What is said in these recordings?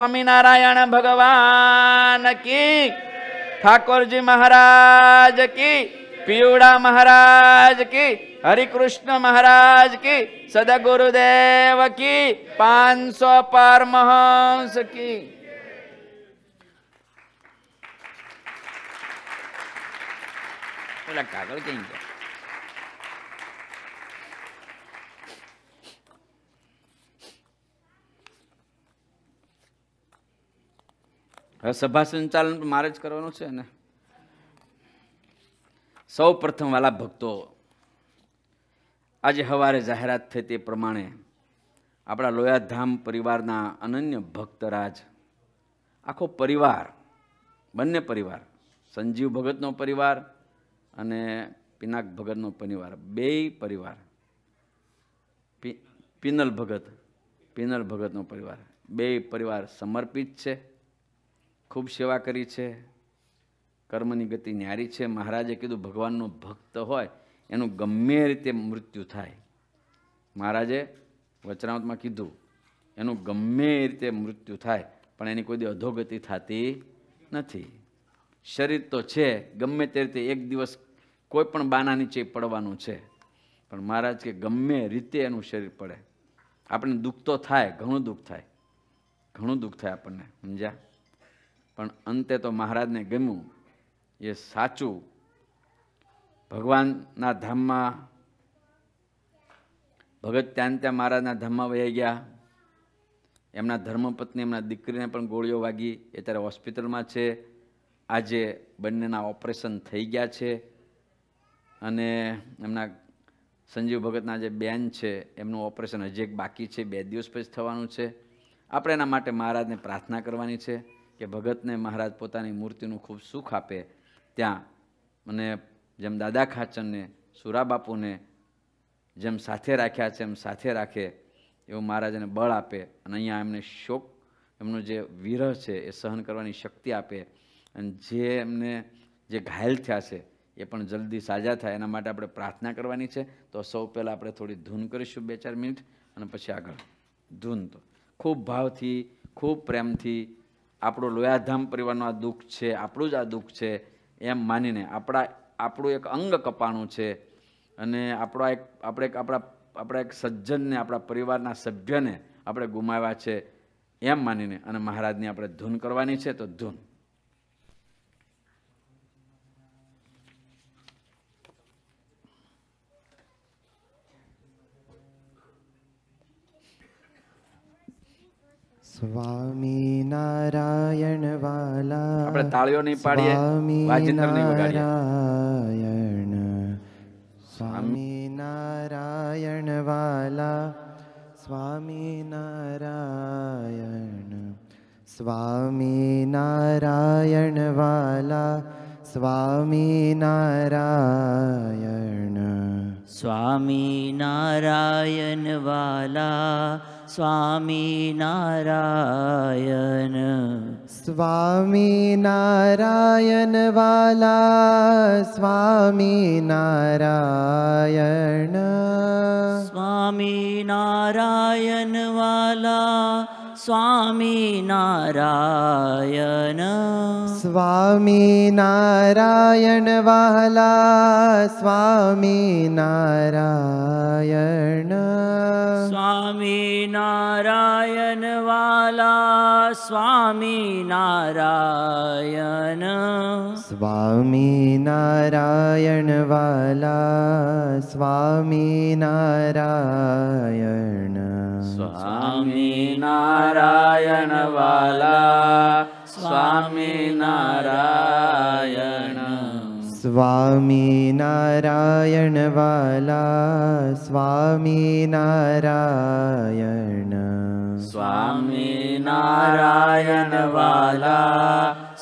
સ્વામિનારાયણ ભગવાન કી ઠાકોરજી મહારાજ કી પિયુડા મહારાજ કી હરિકૃષ્ણ મહારાજ કી સદગુરુદેવ કી પાંચસો પરમહંસ કી કાગળ ક્યાં ગયા હવે સભા સંચાલન મારે જ કરવાનું છે ને સૌ પ્રથમ વાલા ભક્તો આજે સવારે જાહેરાત થઈ તે પ્રમાણે આપણા લોયાધામ પરિવારના અનન્ય ભક્તરાજ આખો પરિવાર બંને પરિવાર સંજીવ ભગતનો પરિવાર અને પિનાક ભગતનો પરિવાર બે પરિવાર પિનલ ભગત પિનલ ભગતનો પરિવાર બે પરિવાર સમર્પિત છે ખૂબ સેવા કરી છે કર્મની ગતિ ન્યારી છે મહારાજે કીધું ભગવાનનો ભક્ત હોય એનું ગમે રીતે મૃત્યુ થાય મહારાજે વચનાવતમાં કીધું એનું ગમે રીતે મૃત્યુ થાય પણ એની કોઈ અધોગતિ થતી નથી શરીર તો છે ગમે તે રીતે એક દિવસ કોઈ પણ બાના નીચે પડવાનું છે પણ મહારાજ કે ગમે રીતે એનું શરીર પડે આપણને દુઃખ તો થાય ઘણું દુઃખ થાય ઘણું દુઃખ થાય આપણને સમજ્યા પણ અંતે તો મહારાજને ગમ્યું એ સાચું ભગવાનના ધામમાં ભગત ત્યાં ત્યાં મહારાજના ધામમાં વહી ગયા એમના ધર્મપત્ની એમના દીકરીને પણ ગોળીઓ વાગી એ ત્યારે હોસ્પિટલમાં છે આજે બંનેના ઓપરેશન થઈ ગયા છે અને એમના સંજીવ ભગતના જે બેન છે એમનું ઓપરેશન હજી એક બાકી છે બે દિવસ પછી થવાનું છે આપણે એના માટે મહારાજને પ્રાર્થના કરવાની છે કે ભગતને મહારાજ પોતાની મૂર્તિનું ખૂબ સુખ આપે ત્યાં મને જેમ દાદા ખાચરને સુરાબાપુને જેમ સાથે રાખ્યા છે એમ સાથે રાખે એવું મહારાજને બળ આપે અને અહીંયા એમને શોક એમનો જે વિરહ છે એ સહન કરવાની શક્તિ આપે અને જે એમને જે ઘાયલ થયા છે એ પણ જલ્દી સાજા થાય એના માટે આપણે પ્રાર્થના કરવાની છે તો સૌ પહેલાં આપણે થોડી ધૂન કરીશું બે ચાર મિનિટ અને પછી આગળ ધૂન તો ખૂબ ભાવથી ખૂબ પ્રેમથી આપણું લોયાધામ પરિવારનું આ દુઃખ છે આપણું જ આ દુઃખ છે એમ માનીને આપણા આપણું એક અંગ કપાણું છે અને આપણા એક આપણે એક આપણા આપણા એક સજ્જનને આપણા પરિવારના સભ્યને આપણે ગુમાવ્યા છે એમ માનીને અને મહારાજની આપણે ધૂન કરવાની છે તો ધૂન સ્વામી નારાયણ વાલા આપણે તાળીઓ નહીં પાડીએ વાજિંત્ર નહીં વગાડીએ સ્વામી નારાયણ વાલા સ્વામી નારાયણ સ્વામી નારાયણ વાલા સ્વામી નારાયણ स्वामी नारायण वाला स्वामी नारायण स्वामी नारायण वाला स्वामी नारायण स्वामी नारायण वाला स्वामी नारायण स्वामी नारायण वाला स्वामी नारायण स्वामी नारायण वाला स्वामी नारायण स्वामी नारायणवाला स्वामी नारायण स्वामी नारायण नारायणवाला स्वामी नारायण स्वामी नारायणवाला स्वामी नारायण स्वामी नारायणवाला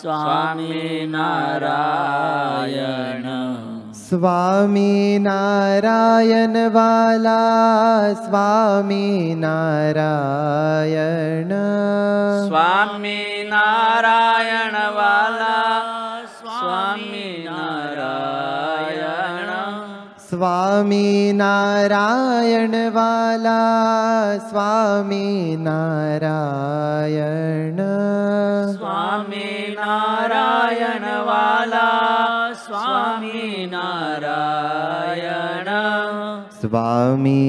स्वामी नारायण स्वामी नारायण वाला स्वामी नारायण स्वामी नारायण वाला स्वामी नारायण स्वामी नारायण वाला स्वामी नारायण स्वामी वाला स्वामी नारायण स्वामी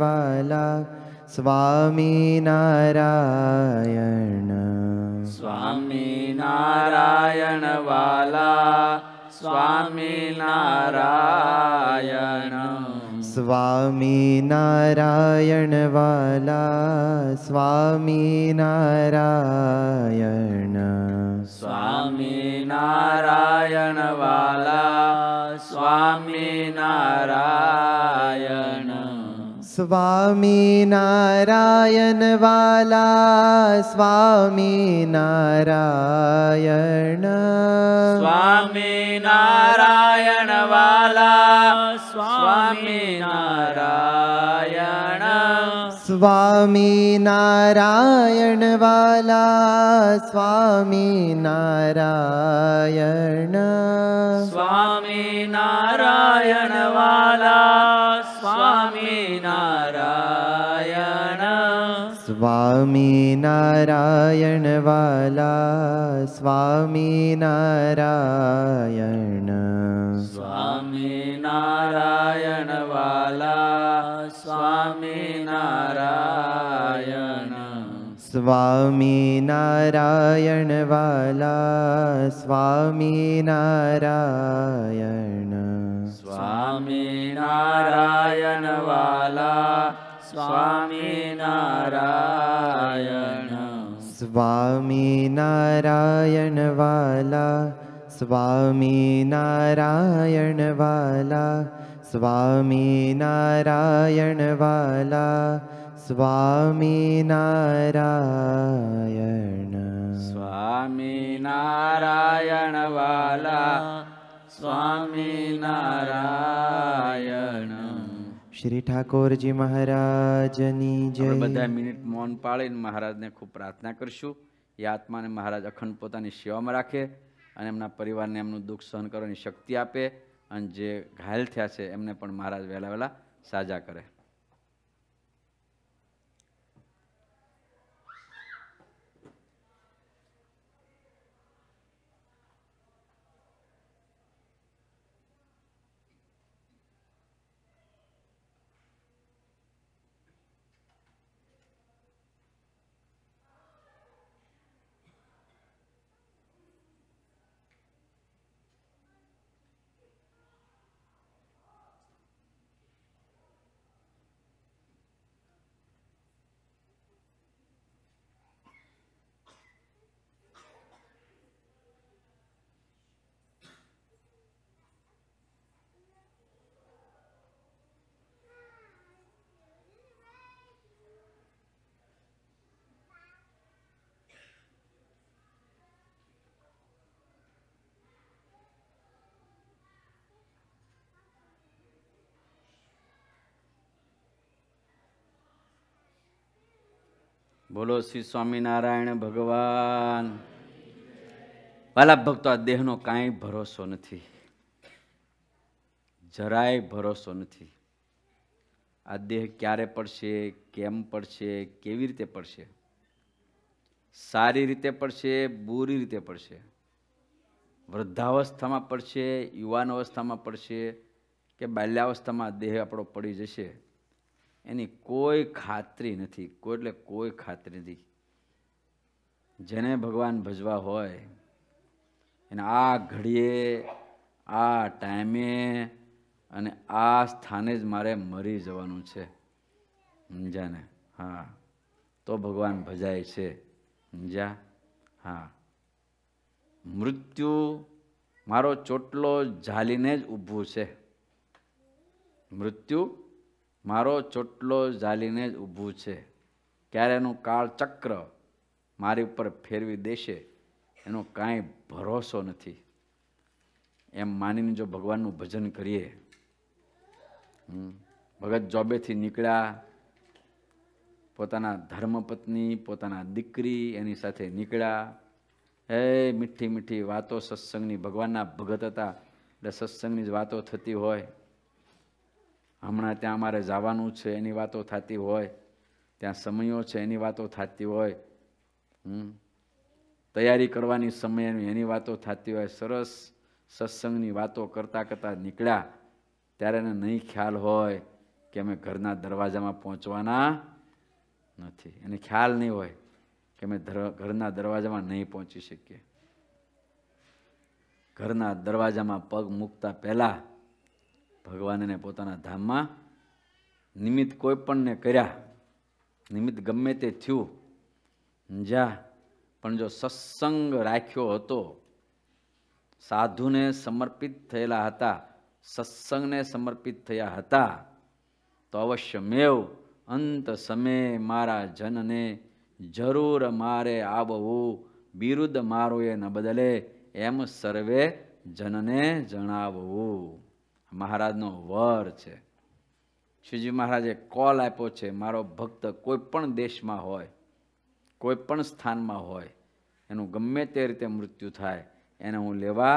वाला स्वामी नारायण स्वामी वाला स्वामी नारायण स्वामी नारायणवाला स्वामी नारायण स्वामी नारायणवाला स्वामी नारायण स्वामी वाला स्वामी नारायण स्वामी वाला स्वामी नारायण स्वामी नारायणवाला स्वामी नारायण स्वामी नारायणवाला स्वामी नारायण स्वामी नारायणवाला स्वामी नारायण स्वामी नारायणवाला स्वामी नारायण स्वामी नारायणवाला स्वामी नारायण स्वामी नारायणवाला स्वामीनारायण स्वामीनारायणवाला स्वामीनारायणवाला स्वामीनारायणवाला स्वामीनारायण स्वामीनारायणवाला स्वामीनारायण શ્રી ઠાકોરજી મહારાજની જય બધા મિનિટ મૌન પાળીને મહારાજને ખૂબ પ્રાર્થના કરશું એ આત્માને મહારાજ અખંડ પોતાની સેવામાં રાખે અને એમના પરિવારને એમનું દુઃખ સહન કરવાની શક્તિ આપે અને જે ઘાયલ થયા છે એમને પણ મહારાજ વહેલા વહેલા સાજા કરે બોલો શ્રી સ્વામિનારાયણ ભગવાન વાલા ભક્તો આ દેહનો કાંઈ ભરોસો નથી જરાય ભરોસો નથી આ દેહ ક્યારે પડશે કેમ પડશે કેવી રીતે પડશે સારી રીતે પડશે બુરી રીતે પડશે વૃદ્ધાવસ્થામાં પડશે યુવાન અવસ્થામાં પડશે કે બાલ્યાવસ્થામાં દેહ આપણો પડી જશે એની કોઈ ખાતરી નથી કોઈ એટલે કોઈ ખાતરી નથી જેને ભગવાન ભજવા હોય એને આ ઘડીએ આ ટાઈમે અને આ સ્થાને જ મારે મરી જવાનું છે ને હા તો ભગવાન ભજાય છે સમજ્યા હા મૃત્યુ મારો ચોટલો ઝાલીને જ ઊભું છે મૃત્યુ મારો ચોટલો ઝાલીને જ ઊભું છે ક્યારે એનું કાળ ચક્ર મારી ઉપર ફેરવી દેશે એનો કાંઈ ભરોસો નથી એમ માનીને જો ભગવાનનું ભજન કરીએ ભગત જોબેથી નીકળ્યા પોતાના ધર્મપત્ની પોતાના દીકરી એની સાથે નીકળ્યા હે મીઠી મીઠી વાતો સત્સંગની ભગવાનના ભગત હતા એટલે સત્સંગની જ વાતો થતી હોય હમણાં ત્યાં અમારે જવાનું છે એની વાતો થતી હોય ત્યાં સમયો છે એની વાતો થતી હોય તૈયારી કરવાની સમયની એની વાતો થતી હોય સરસ સત્સંગની વાતો કરતાં કરતાં નીકળ્યા ત્યારે એને નહીં ખ્યાલ હોય કે અમે ઘરના દરવાજામાં પહોંચવાના નથી એને ખ્યાલ નહીં હોય કે અમે ઘરના દરવાજામાં નહીં પહોંચી શકીએ ઘરના દરવાજામાં પગ મૂકતા પહેલાં ભગવાનને પોતાના ધામમાં નિમિત્ત કોઈ પણને કર્યા નિમિત્ત ગમે તે થયું જા પણ જો સત્સંગ રાખ્યો હતો સાધુને સમર્પિત થયેલા હતા સત્સંગને સમર્પિત થયા હતા તો અવશ્ય મેવ અંત સમયે મારા જનને જરૂર મારે આવવું બિરુદ મારો એ ન બદલે એમ સર્વે જનને જણાવવું મહારાજનો વર છે શિવજી મહારાજે કોલ આપ્યો છે મારો ભક્ત કોઈ પણ દેશમાં હોય કોઈ પણ સ્થાનમાં હોય એનું ગમે તે રીતે મૃત્યુ થાય એને હું લેવા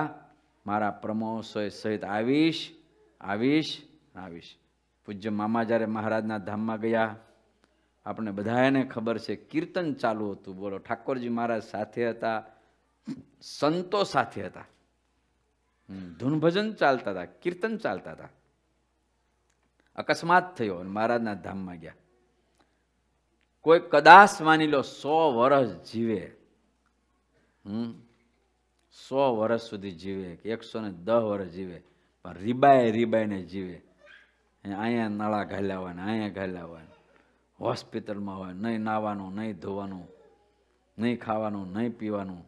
મારા પ્રમોસોય સહિત આવીશ આવીશ આવીશ પૂજ્ય મામા જ્યારે મહારાજના ધામમાં ગયા આપણે બધાને ખબર છે કીર્તન ચાલુ હતું બોલો ઠાકોરજી મહારાજ સાથે હતા સંતો સાથે હતા ધૂન ભજન ચાલતા હતા કીર્તન ચાલતા હતા અકસ્માત થયો અને મહારાજના ધામમાં ગયા કોઈ કદાચ માની લો સો વર્ષ જીવે હમ સો વર્ષ સુધી જીવે કે એકસો ને દહ વર્ષ જીવે પણ રીબાય રીબાઈને જીવે અહીંયા નળા ઘાલાવાના અહીંયા હોય હોસ્પિટલમાં હોય નહીં નાહવાનું નહીં ધોવાનું નહીં ખાવાનું નહીં પીવાનું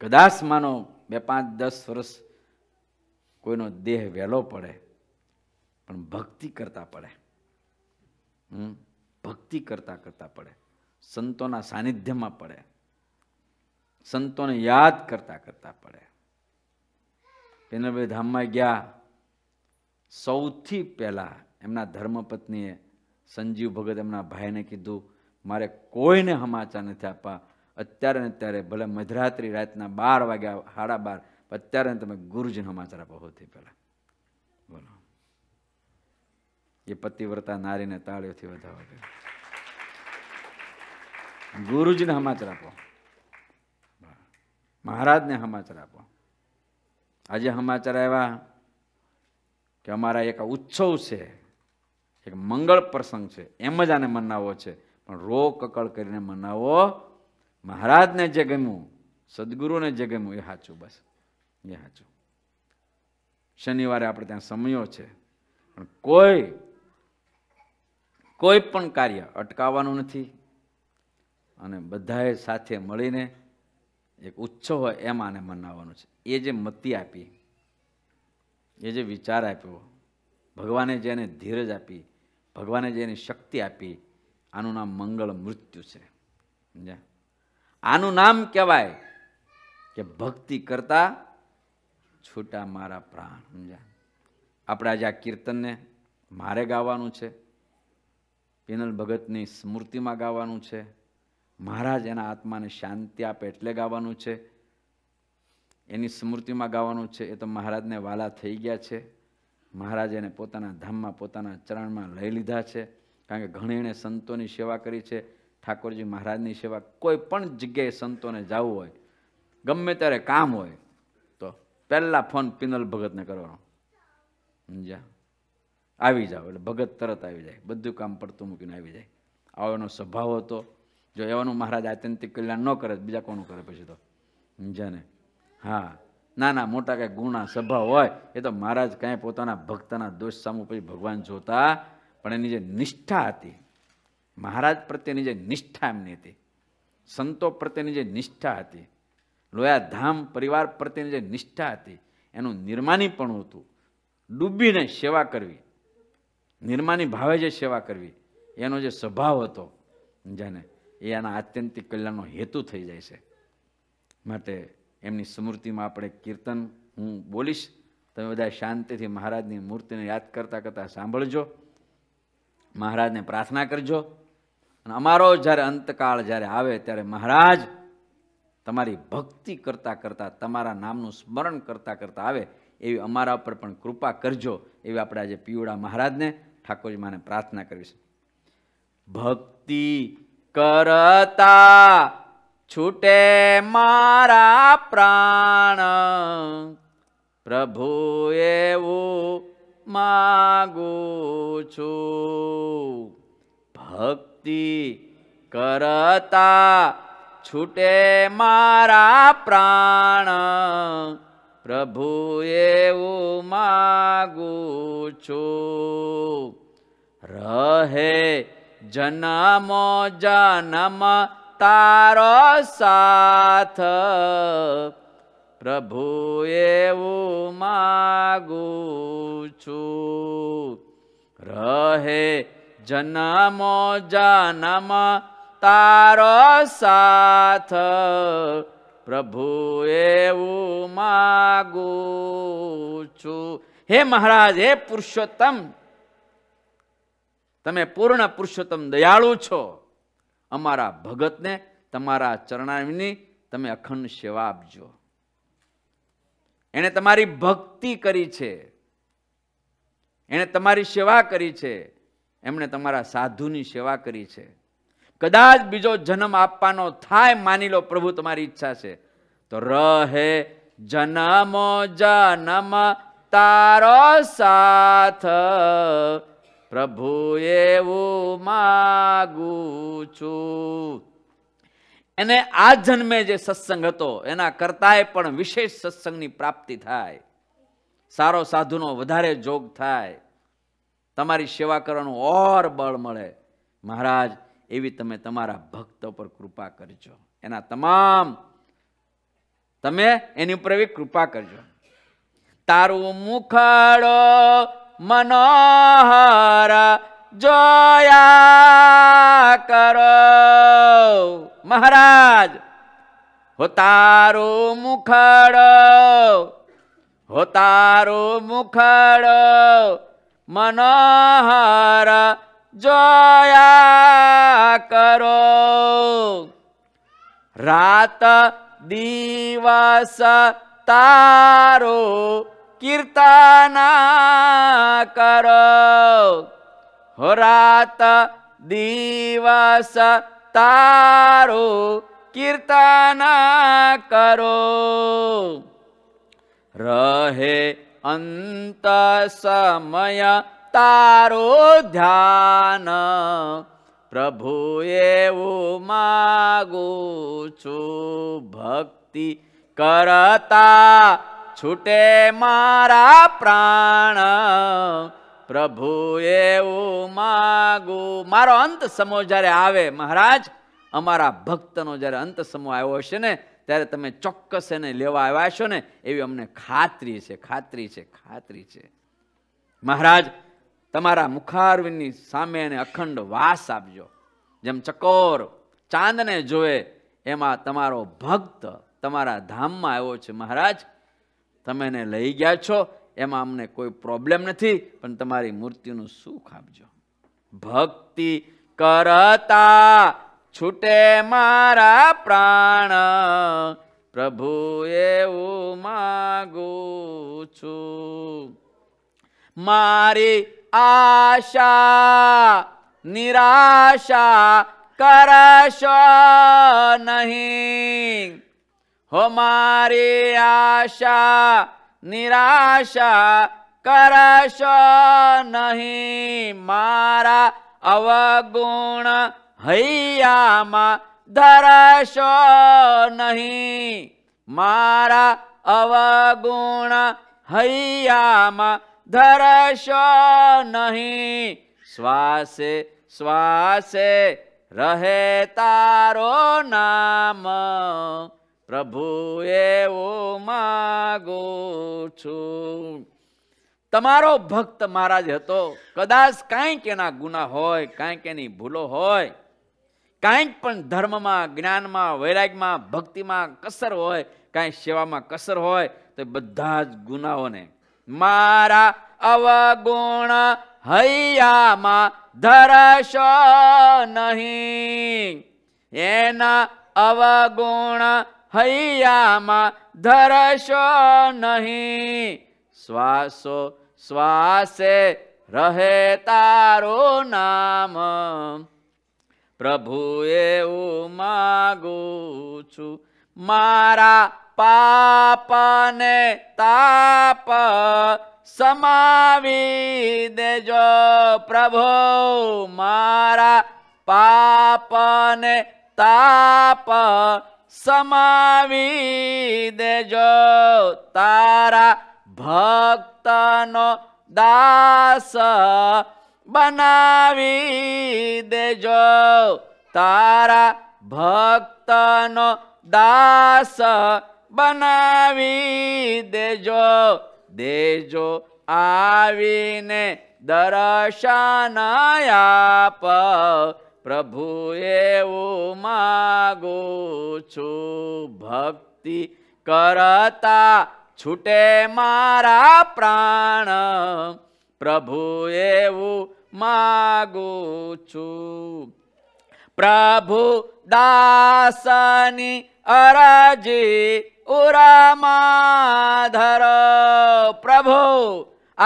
કદાચ માનો બે પાંચ દસ વર્ષ કોઈનો દેહ વહેલો પડે પણ ભક્તિ કરતા પડે ભક્તિ કરતા કરતા પડે સંતોના સાનિધ્યમાં પડે સંતોને યાદ કરતા કરતા પડે પેનલભાઈ ધામમાં ગયા સૌથી પહેલાં એમના ધર્મપત્નીએ સંજીવ ભગત એમના ભાઈને કીધું મારે કોઈને સમાચાર નથી આપવા અત્યારે ને અત્યારે ભલે મધરાત્રિ રાતના બાર વાગ્યા સાડા બાર અત્યારે તમે ગુરુજીનો સમાચાર આપો હોતી પહેલાં બોલો એ પતિવ્રતા નારીને તાળીઓથી વધાવો ગુરુજીને સમાચાર આપો મહારાજને સમાચાર આપો આજે સમાચાર આવ્યા કે અમારા એક ઉત્સવ છે એક મંગળ પ્રસંગ છે એમ જ આને મનાવવો છે પણ રો કકળ કરીને મનાવવો મહારાજને જે ગમ્યું સદગુરુને જે ગમ્યું એ સાચું બસ એ સાચું શનિવારે આપણે ત્યાં સમયો છે પણ કોઈ કોઈ પણ કાર્ય અટકાવવાનું નથી અને બધાએ સાથે મળીને એક ઉત્સવ હોય એમાં આને મનાવવાનું છે એ જે મતી આપી એ જે વિચાર આપ્યો ભગવાને જેને ધીરજ આપી ભગવાને જેની શક્તિ આપી આનું નામ મંગળ મૃત્યુ છે સમજ્યા આનું નામ કહેવાય કે ભક્તિ કરતા છૂટા મારા પ્રાણ સમજ્યા આપણે આજે આ કીર્તનને મારે ગાવાનું છે પિનલ ભગતની સ્મૃતિમાં ગાવાનું છે મહારાજ એના આત્માને શાંતિ આપે એટલે ગાવાનું છે એની સ્મૃતિમાં ગાવાનું છે એ તો મહારાજને વાલા થઈ ગયા છે મહારાજ એને પોતાના ધામમાં પોતાના ચરણમાં લઈ લીધા છે કારણ કે ઘણી એણે સંતોની સેવા કરી છે ઠાકોરજી મહારાજની સેવા કોઈ પણ જગ્યાએ સંતોને જવું હોય ગમે ત્યારે કામ હોય તો પહેલાં ફોન પિનલ ભગતને કરવાનો સમજ્યા આવી જાઓ એટલે ભગત તરત આવી જાય બધું કામ પડતું મૂકીને આવી જાય આવો એનો સ્વભાવ હતો જો એવાનું મહારાજ આત્યંતિક કલ્યાણ ન કરે બીજા કોનું કરે પછી તો સમજ્યા ને હા ના ના મોટા કાંઈ ગુણા સ્વભાવ હોય એ તો મહારાજ કાંઈ પોતાના ભક્તના દોષ સામુ પછી ભગવાન જોતા પણ એની જે નિષ્ઠા હતી મહારાજ પ્રત્યેની જે નિષ્ઠા એમની હતી સંતો પ્રત્યેની જે નિષ્ઠા હતી લોયા ધામ પરિવાર પ્રત્યેની જે નિષ્ઠા હતી એનું પણ હતું ડૂબીને સેવા કરવી નિર્માની ભાવે જે સેવા કરવી એનો જે સ્વભાવ હતો જેને એ એના આત્યંતિક કલ્યાણનો હેતુ થઈ જાય છે માટે એમની સ્મૃતિમાં આપણે કીર્તન હું બોલીશ તમે બધા શાંતિથી મહારાજની મૂર્તિને યાદ કરતાં કરતાં સાંભળજો મહારાજને પ્રાર્થના કરજો અને અમારો જ્યારે અંતકાળ જ્યારે આવે ત્યારે મહારાજ તમારી ભક્તિ કરતાં કરતાં તમારા નામનું સ્મરણ કરતાં કરતાં આવે એવી અમારા ઉપર પણ કૃપા કરજો એવી આપણે આજે પીવડા મહારાજને ઠાકોરજી માને પ્રાર્થના કરવી છે ભક્તિ કરતા છૂટે મારા પ્રાણ પ્રભુ એવું માગું છું ભક્તિ વૃષ્ટિ કરતા છૂટે મારા પ્રાણ પ્રભુ એવું માગું છું રહે જનમો જનમ તારો સાથ પ્રભુ એવું માગું છું રહે જન્મો જન્મ તારો સાથ પ્રભુ એવું માગું છું હે મહારાજ હે પુરુષોત્તમ તમે પૂર્ણ પુરુષોત્તમ દયાળુ છો અમારા ભગતને તમારા ચરણામની તમે અખંડ સેવા આપજો એણે તમારી ભક્તિ કરી છે એણે તમારી સેવા કરી છે એમણે તમારા સાધુની સેવા કરી છે કદાચ બીજો જન્મ આપવાનો થાય માની લો પ્રભુ તમારી ઈચ્છા છે તો રહે જન્મો જન્મ તારો સાથ પ્રભુ એવું માગું છું એને આ જન્મે જે સત્સંગ હતો એના કરતાંય પણ વિશેષ સત્સંગની પ્રાપ્તિ થાય સારો સાધુનો વધારે જોગ થાય તમારી સેવા કરવાનું ઓર બળ મળે મહારાજ એવી તમે તમારા ભક્તો પર કૃપા કરજો એના તમામ તમે એની ઉપર એવી કૃપા કરજો તારું મુખડો મનોહર જોયા કરો મહારાજ હો તારો મુખડો હો તારો મુખડો મનોહર જોયા કરો રાત દિવસ તારો કીર્તન કરો રાત દિવસ તારો કીર્તન કરો રહે અંત સમય તારો ધ્યાન પ્રભુ એવું માગું છું ભક્તિ કરતા છૂટે મારા પ્રાણ પ્રભુ એવું માગું મારો અંત સમો જ્યારે આવે મહારાજ અમારા ભક્તનો જ્યારે અંત સમો આવ્યો હશે ને ત્યારે તમે ચોક્કસ એને લેવા આવ્યા છો ને એવી અમને ખાતરી છે ખાતરી છે ખાતરી છે મહારાજ તમારા મુખારવીની સામે એને અખંડ વાસ આપજો જેમ ચકોર ચાંદને જોવે એમાં તમારો ભક્ત તમારા ધામમાં આવ્યો છે મહારાજ તમે એને લઈ ગયા છો એમાં અમને કોઈ પ્રોબ્લેમ નથી પણ તમારી મૂર્તિનું સુખ આપજો ભક્તિ કરતા છૂટે મારા પ્રાણ પ્રભુ એવું માગું છું મારી આશા નિરાશા કરશો નહીં હો મારી આશા નિરાશા કરશો નહીં મારા અવગુણ હૈયામાં ધરાશો નહીં મારા અવગુણ હૈયામાં ધરાશો નહીં શ્વાસે શ્વાસે રહે તારો નામ પ્રભુ એવું માગું છું તમારો ભક્ત મહારાજ હતો કદાચ કાંઈક એના ગુના હોય કાંઈક એની ભૂલો હોય કાંઈ પણ ધર્મમાં જ્ઞાનમાં વૈરાગ્યમાં ભક્તિમાં કસર હોય કાંઈ સેવામાં કસર હોય તો બધા જ ગુનાઓને મારા અવગુણ હૈયામાં ધરશો નહીં એના અવગુણ હૈયામાં ધરશો નહીં શ્વાસો શ્વાસે રહે તારું નામ પ્રભુએ હું માગું છું મારા પાપને તાપ સમાવી દેજો પ્રભુ મારા પાપને તાપ સમાવી દેજો તારા ભક્તનો દાસ બનાવી દે જો તારા ભક્તનો દાસ બનાવી દેજો દેજો આવીને દર્શન આપ પ્રભુ એવું માગું છું ભક્તિ કરતા છૂટે મારા પ્રાણ પ્રભુ એવું માગો છું પ્રભુ દાસની અરજી ઉરામાધર પ્રભુ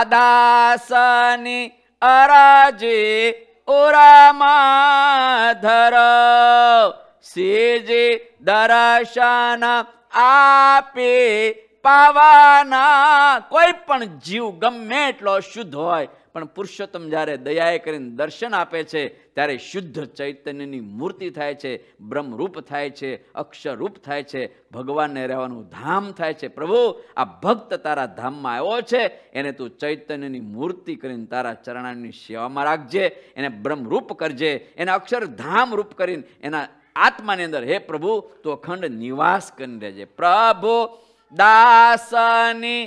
અદાસની અરજી ઉરામાધર સીજી દર્શન આપે પાવાના કોઈ પણ જીવ ગમે એટલો શુદ્ધ હોય પણ પુરુષોત્તમ જ્યારે દયાએ કરીને દર્શન આપે છે ત્યારે શુદ્ધ ચૈતન્યની મૂર્તિ થાય છે બ્રહ્મરૂપ થાય છે અક્ષરરૂપ થાય છે ભગવાનને રહેવાનું ધામ થાય છે પ્રભુ આ ભક્ત તારા ધામમાં આવ્યો છે એને તું ચૈતન્યની મૂર્તિ કરીને તારા ચરણાની સેવામાં રાખજે એને બ્રહ્મરૂપ કરજે એને અક્ષરધામ રૂપ કરીને એના આત્માની અંદર હે પ્રભુ તું અખંડ નિવાસ કરી દેજે પ્રભુ દાસની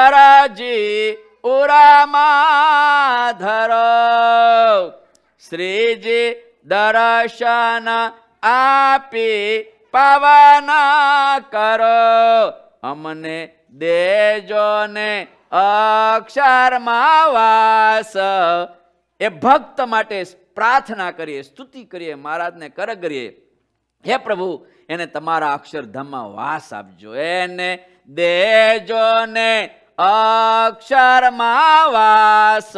અરાજી ઉરામાં ધરો શ્રીજી દર્શન આપી પાવાના કરો અમને દેજો ને અક્ષરમાં વાસ એ ભક્ત માટે પ્રાર્થના કરીએ સ્તુતિ કરીએ મહારાજને કર કરીએ હે પ્રભુ એને તમારા અક્ષરધામમાં વાસ આપજો એને દેજો ને અક્ષરમાં વાસ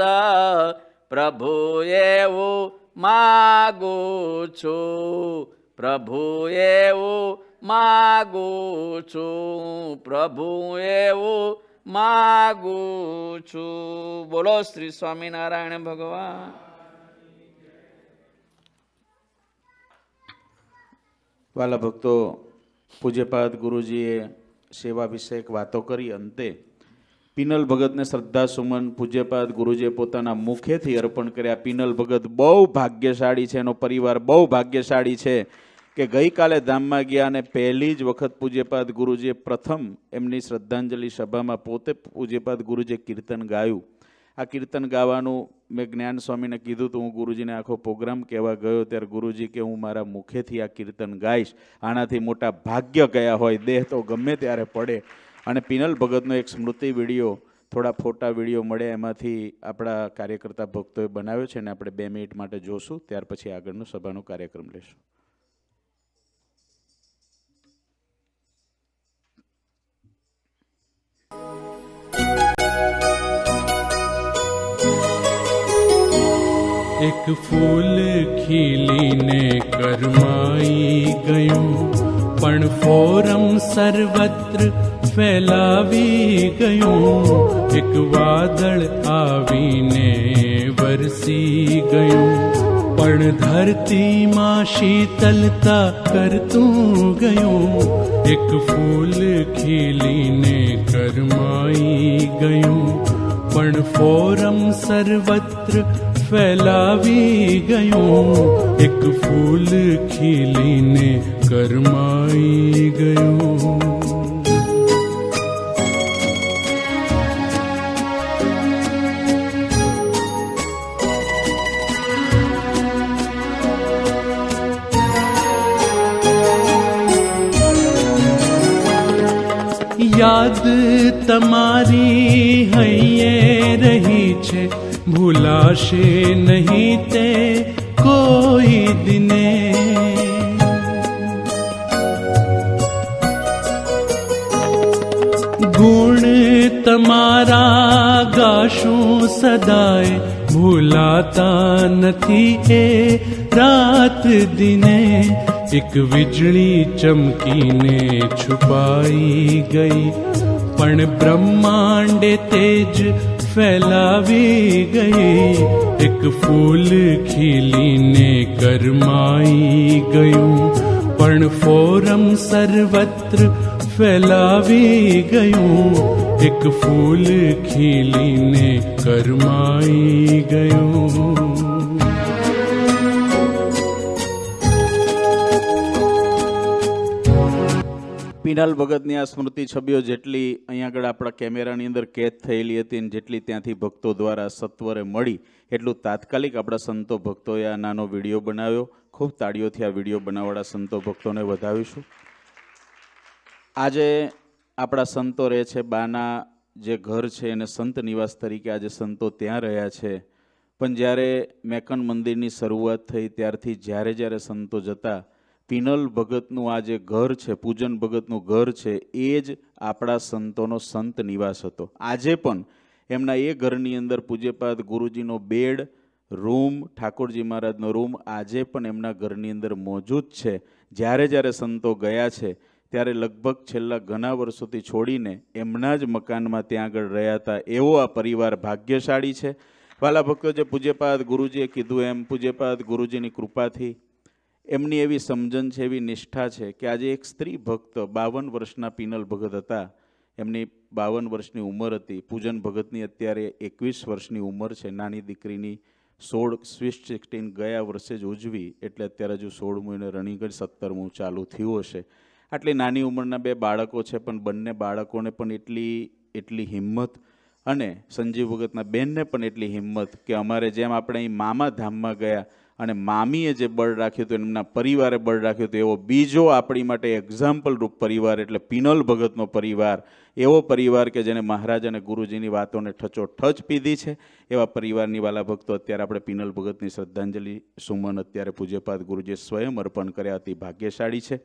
પ્રભુ એવું માગું છું પ્રભુ એવું માગું છું પ્રભુ એવું માગું છું બોલો શ્રી સ્વામિનારાયણ ભગવાન વાલા ભક્તો પૂજ્યપાદ ગુરુજીએ સેવાભિષેક વાતો કરી અંતે પિનલ ભગતને શ્રદ્ધા સુમન પૂજ્યપાદ ગુરુજીએ પોતાના મુખેથી અર્પણ કર્યા પિનલ ભગત બહુ ભાગ્યશાળી છે એનો પરિવાર બહુ ભાગ્યશાળી છે કે ગઈકાલે ધામમાં ગયા અને પહેલી જ વખત પૂજ્યપાદ ગુરુજીએ પ્રથમ એમની શ્રદ્ધાંજલિ સભામાં પોતે પૂજ્યપાદ ગુરુજીએ કીર્તન ગાયું આ કીર્તન ગાવાનું મેં જ્ઞાન સ્વામીને કીધું તો હું ગુરુજીને આખો પ્રોગ્રામ કહેવા ગયો ત્યારે ગુરુજી કે હું મારા મુખેથી આ કીર્તન ગાઈશ આનાથી મોટા ભાગ્ય ગયા હોય દેહ તો ગમે ત્યારે પડે અને પિનલ ભગતનો એક સ્મૃતિ વિડીયો થોડા ફોટા વિડીયો મળ્યા એમાંથી આપણા કાર્યકર્તા ભક્તોએ બનાવ્યો છે અને આપણે બે મિનિટ માટે જોશું ત્યાર પછી આગળનું સભાનો કાર્યક્રમ લેશું એક ફૂલ ખીલીને કરમાઈ ગયું पण फोरम सर्वत्र फैलावी गयूं एक वादल आवीने ने वरसी गयूं पण धरती मा शीतलता कर तू गयूं एक फूल खिली करमाई गयूं पण फोरम सर्वत्र फैलावी गयूं एक फूल खिली गरमाई गयो याद तमारी है ये रही छे भुलाशे नहीं ते कोई दिने સદાય ભૂલાતા નથી એ રાત દિને એક વીજળી ચમકીને છુપાઈ ગઈ પણ બ્રહ્માંડે તેજ ફેલાવી ગઈ એક ફૂલ ખીલીને કરમાઈ ગયું પણ ફોરમ સર્વત્ર ફેલાવી ગયું એક ફૂલ ખીલીને કરમાઈ ગયું પીનાલ ભગતની આ સ્મૃતિ છબીઓ જેટલી અહીંયા આગળ આપણા કેમેરાની અંદર કેદ થયેલી હતી અને જેટલી ત્યાંથી ભક્તો દ્વારા સત્વરે મળી એટલું તાત્કાલિક આપણા સંતો ભક્તોએ આ નાનો વિડીયો બનાવ્યો ખૂબ તાળીઓથી આ વિડીયો બનાવવાળા સંતો ભક્તોને વધાવીશું આજે આપણા સંતો રહે છે બાના જે ઘર છે એને સંત નિવાસ તરીકે આજે સંતો ત્યાં રહ્યા છે પણ જ્યારે મેકન મંદિરની શરૂઆત થઈ ત્યારથી જ્યારે જ્યારે સંતો જતા પિનલ ભગતનું આ જે ઘર છે પૂજન ભગતનું ઘર છે એ જ આપણા સંતોનો સંત નિવાસ હતો આજે પણ એમના એ ઘરની અંદર પૂજ્યપાદ ગુરુજીનો બેડ રૂમ ઠાકોરજી મહારાજનો રૂમ આજે પણ એમના ઘરની અંદર મોજૂદ છે જ્યારે જ્યારે સંતો ગયા છે ત્યારે લગભગ છેલ્લા ઘણા વર્ષોથી છોડીને એમના જ મકાનમાં ત્યાં આગળ રહ્યા હતા એવો આ પરિવાર ભાગ્યશાળી છે વાલા ભક્તો જે પૂજ્યપાદ ગુરુજીએ કીધું એમ પૂજ્યપાદ ગુરુજીની કૃપાથી એમની એવી સમજણ છે એવી નિષ્ઠા છે કે આજે એક સ્ત્રી ભક્ત બાવન વર્ષના પિનલ ભગત હતા એમની બાવન વર્ષની ઉંમર હતી પૂજન ભગતની અત્યારે એકવીસ વર્ષની ઉંમર છે નાની દીકરીની સોળ સ્વીટ સિક્સટીન ગયા વર્ષે જ ઉજવી એટલે અત્યારે હજુ સોળમું અને રણી સત્તરમું ચાલુ થયું હશે આટલી નાની ઉંમરના બે બાળકો છે પણ બંને બાળકોને પણ એટલી એટલી હિંમત અને સંજીવ ભગતના બેનને પણ એટલી હિંમત કે અમારે જેમ આપણે અહીં મામા ધામમાં ગયા અને મામીએ જે બળ રાખ્યું હતું એમના પરિવારે બળ રાખ્યું હતું એવો બીજો આપણી માટે એક્ઝામ્પલ રૂપ પરિવાર એટલે પિનલ ભગતનો પરિવાર એવો પરિવાર કે જેને મહારાજ અને ગુરુજીની વાતોને ઠચો ઠચ પીધી છે એવા પરિવારની વાલા ભક્તો અત્યારે આપણે પિનલ ભગતની શ્રદ્ધાંજલિ સુમન અત્યારે પૂજ્યપાદ ગુરુજીએ સ્વયં અર્પણ કર્યા હતી ભાગ્યશાળી છે